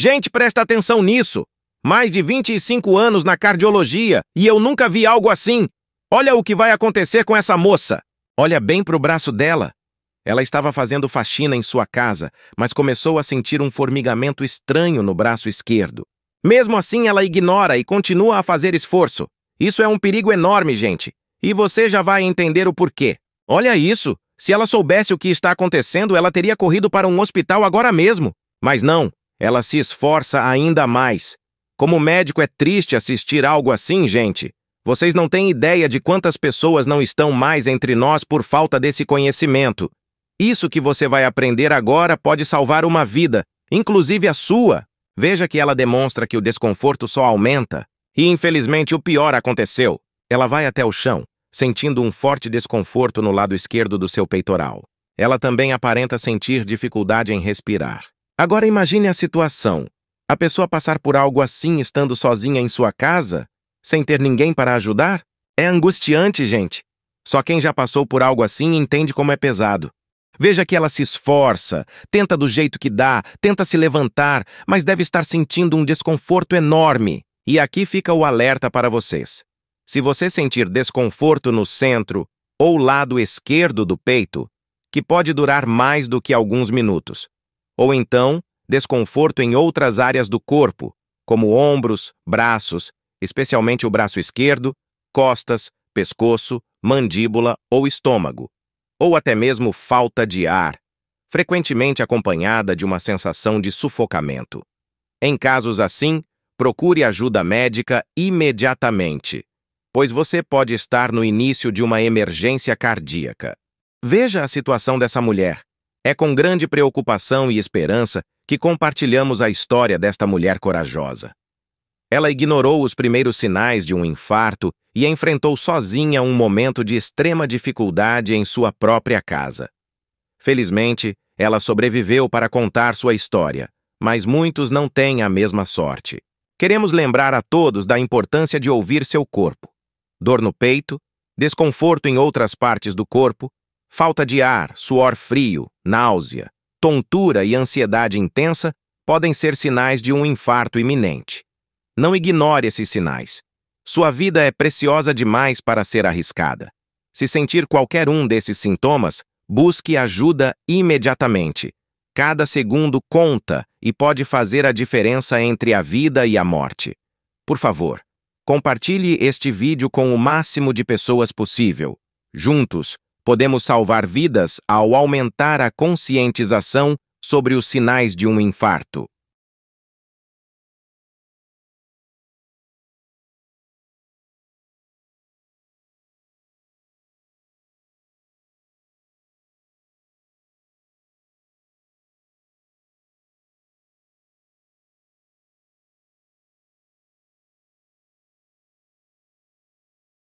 Gente, presta atenção nisso. Mais de 25 anos na cardiologia e eu nunca vi algo assim. Olha o que vai acontecer com essa moça. Olha bem para o braço dela. Ela estava fazendo faxina em sua casa, mas começou a sentir um formigamento estranho no braço esquerdo. Mesmo assim, ela ignora e continua a fazer esforço. Isso é um perigo enorme, gente. E você já vai entender o porquê. Olha isso! Se ela soubesse o que está acontecendo, ela teria corrido para um hospital agora mesmo. Mas não, ela se esforça ainda mais. Como médico, é triste assistir algo assim, gente. Vocês não têm ideia de quantas pessoas não estão mais entre nós por falta desse conhecimento. Isso que você vai aprender agora pode salvar uma vida, inclusive a sua. Veja que ela demonstra que o desconforto só aumenta. E infelizmente o pior aconteceu. Ela vai até o chão, sentindo um forte desconforto no lado esquerdo do seu peitoral. Ela também aparenta sentir dificuldade em respirar. Agora imagine a situação. A pessoa passar por algo assim estando sozinha em sua casa, sem ter ninguém para ajudar? É angustiante, gente. Só quem já passou por algo assim entende como é pesado. Veja que ela se esforça, tenta do jeito que dá, tenta se levantar, mas deve estar sentindo um desconforto enorme. E aqui fica o alerta para vocês. Se você sentir desconforto no centro ou lado esquerdo do peito, que pode durar mais do que alguns minutos, ou então desconforto em outras áreas do corpo, como ombros, braços, especialmente o braço esquerdo, costas, pescoço, mandíbula ou estômago, ou até mesmo falta de ar, frequentemente acompanhada de uma sensação de sufocamento. Em casos assim, procure ajuda médica imediatamente, pois você pode estar no início de uma emergência cardíaca. Veja a situação dessa mulher. É com grande preocupação e esperança que compartilhamos a história desta mulher corajosa. Ela ignorou os primeiros sinais de um infarto e enfrentou sozinha um momento de extrema dificuldade em sua própria casa. Felizmente, ela sobreviveu para contar sua história, mas muitos não têm a mesma sorte. Queremos lembrar a todos da importância de ouvir seu corpo. Dor no peito, desconforto em outras partes do corpo, Falta de ar, suor frio, náusea, tontura e ansiedade intensa podem ser sinais de um infarto iminente. Não ignore esses sinais. Sua vida é preciosa demais para ser arriscada. Se sentir qualquer um desses sintomas, busque ajuda imediatamente. Cada segundo conta e pode fazer a diferença entre a vida e a morte. Por favor, compartilhe este vídeo com o máximo de pessoas possível. Juntos, Podemos salvar vidas ao aumentar a conscientização sobre os sinais de um infarto.